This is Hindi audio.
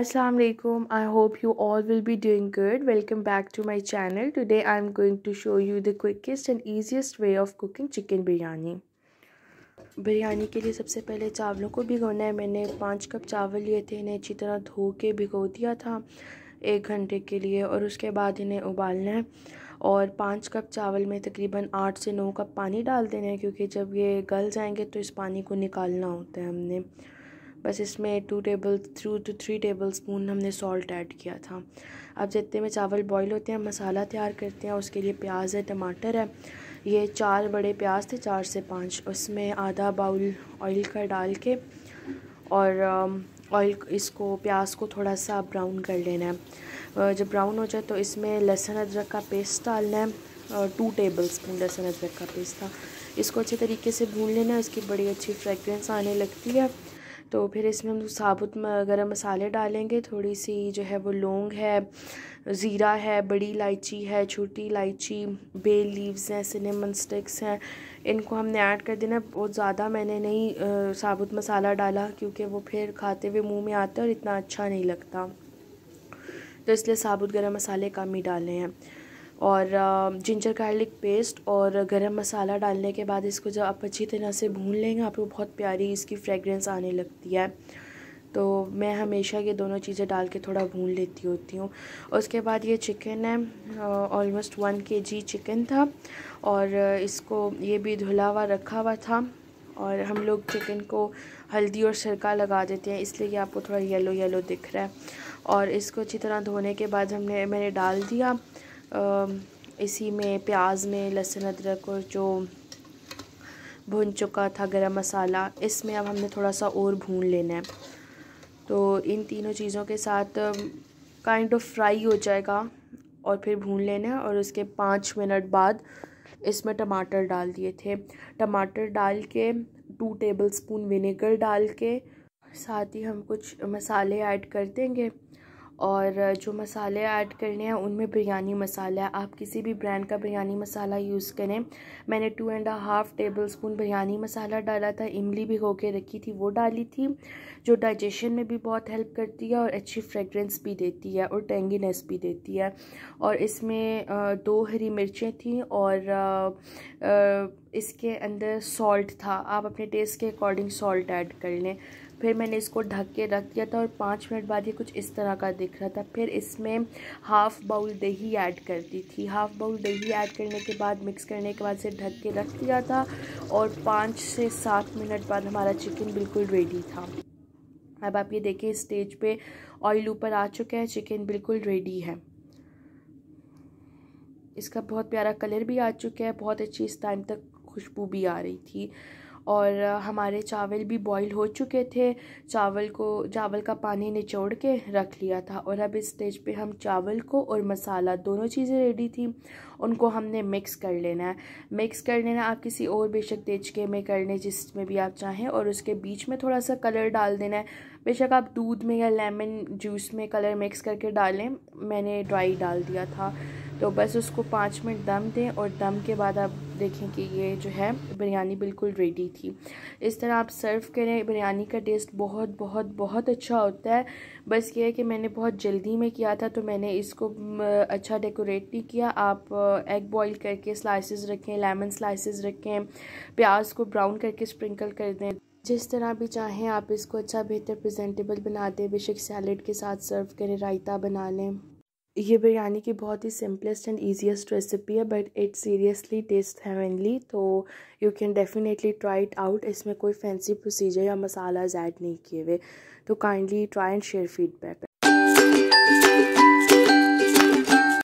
Assalamu alaikum I hope you all will be doing good welcome back to my channel today i am going to show you the quickest and easiest way of cooking chicken biryani biryani के लिए सबसे पहले चावलों को भिगोना है मैंने पाँच कप चावल लिए थे इन्हें अच्छी तरह धो के भिगो दिया था एक घंटे के लिए और उसके बाद इन्हें उबालना है और पाँच कप चावल में तकरीबन आठ से नौ कप पानी डाल देना है क्योंकि जब ये गल जाएंगे तो इस पानी को निकालना होता है हमने बस इसमें two table two two three tablespoon हमने सॉल्ट ऐड किया था अब जितने में चावल बॉईल होते हैं मसाला तैयार करते हैं उसके लिए प्याज है टमाटर है ये चार बड़े प्याज थे चार से पाँच उसमें आधा बाउल ऑयल का डाल के और ऑयल um, इसको प्याज को थोड़ा सा ब्राउन कर लेना है जब ब्राउन हो जाए तो इसमें लहसुन अदरक का पेस्ट डालना है टू टेबल स्पून लहसुन अदरक का पेस्ट था इसको अच्छे तरीके से भून लेना है इसकी बड़ी अच्छी फ्रेगरेंस आने लगती है तो फिर इसमें हम साबुत गरम मसाले डालेंगे थोड़ी सी जो है वो लौंग है ज़ीरा है बड़ी इलायची है छोटी इलायची बे लीव्स हैं सिनेमन स्टिक्स हैं इनको हमने ऐड कर देना बहुत ज़्यादा मैंने नहीं आ, साबुत मसाला डाला क्योंकि वो फिर खाते हुए मुँह में आता है और इतना अच्छा नहीं लगता तो इसलिए साबुत गरम मसाले कम ही डाले हैं और जिंजर गार्लिक पेस्ट और गरम मसाला डालने के बाद इसको जब आप अच्छी तरह से भून लेंगे आपको बहुत प्यारी इसकी फ्रेगरेंस आने लगती है तो मैं हमेशा ये दोनों चीज़ें डाल के थोड़ा भून लेती होती हूँ उसके बाद ये चिकन है ऑलमोस्ट वन के जी चिकन था और इसको ये भी धुला हुआ रखा हुआ था और हम लोग चिकन को हल्दी और सरका लगा देते हैं इसलिए ये आपको थोड़ा येलो येलो दिख रहा है और इसको अच्छी तरह धोने के बाद हमने मैंने डाल दिया इसी में प्याज में लहसुन अदरक और जो भुन चुका था गरम मसाला इसमें अब हमने थोड़ा सा और भून लेना है तो इन तीनों चीज़ों के साथ काइंड ऑफ फ्राई हो जाएगा और फिर भून लेना है और उसके पाँच मिनट बाद इसमें टमाटर डाल दिए थे टमाटर डाल के टू टेबल स्पून विनेगर डाल के साथ ही हम कुछ मसाले ऐड कर देंगे और जो मसाले ऐड करने हैं उनमें बिरयानी मसाला आप किसी भी ब्रांड का बिरयानी मसाला यूज़ करें मैंने two and half tablespoon biryani masala डाला था इमली भिगो के रखी थी वो डाली थी जो डाइजेशन में भी बहुत हेल्प करती है और अच्छी फ्रेगरेंस भी देती है और टेंगीनेस भी देती है और इसमें दो हरी मिर्चें थी और इसके अंदर सॉल्ट था आप अपने टेस्ट के अकॉर्डिंग सॉल्ट ऐड कर लें फिर मैंने इसको ढक के रख दिया था और पाँच मिनट बाद ये कुछ इस तरह का दिख रहा था फिर इसमें हाफ़ बाउल दही ऐड कर दी थी हाफ़ बाउल दही ऐड करने के बाद मिक्स करने के बाद इसे ढक के रख दिया था और पाँच से सात मिनट बाद हमारा चिकन बिल्कुल रेडी था अब आप ये देखें स्टेज पे ऑयल ऊपर आ चुका है चिकन बिल्कुल रेडी है इसका बहुत प्यारा कलर भी आ चुका है बहुत अच्छी इस टाइम तक खुशबू भी आ रही थी और हमारे चावल भी बॉईल हो चुके थे चावल को चावल का पानी निचोड़ के रख लिया था और अब इस स्टेज पे हम चावल को और मसाला दोनों चीज़ें रेडी थी उनको हमने मिक्स कर लेना है मिक्स कर लेना आप किसी और बेशक तेजके में कर लें जिसमें भी आप चाहें और उसके बीच में थोड़ा सा कलर डाल देना है बेशक आप दूध में या लेमन जूस में कलर मिक्स करके डालें मैंने ड्राई डाल दिया था तो बस उसको पाँच मिनट दम दें और दम के बाद आप देखें कि ये जो है बिरयानी बिल्कुल रेडी थी इस तरह आप सर्व करें बिरयानी का टेस्ट बहुत बहुत बहुत अच्छा होता है बस ये है कि मैंने बहुत जल्दी में किया था तो मैंने इसको अच्छा डेकोरेट नहीं किया आप एग बॉईल करके स्लाइसेस रखें लेमन स्लाइसेस रखें प्याज को ब्राउन करके स्प्रिंकल कर दें जिस तरह भी चाहें आप इसको अच्छा बेहतर प्रजेंटेबल बना दें बेशक सैलड के साथ सर्व करें रायता बना लें ये बिरयानी की बहुत ही सिंपलेस्ट एंड ईजीएसट रेसिपी है but it seriously taste heavenly तो you can definitely try it out इसमें कोई फैंसी प्रोसीजर या मसाला ऐड नहीं किए हुए तो kindly try and share feedback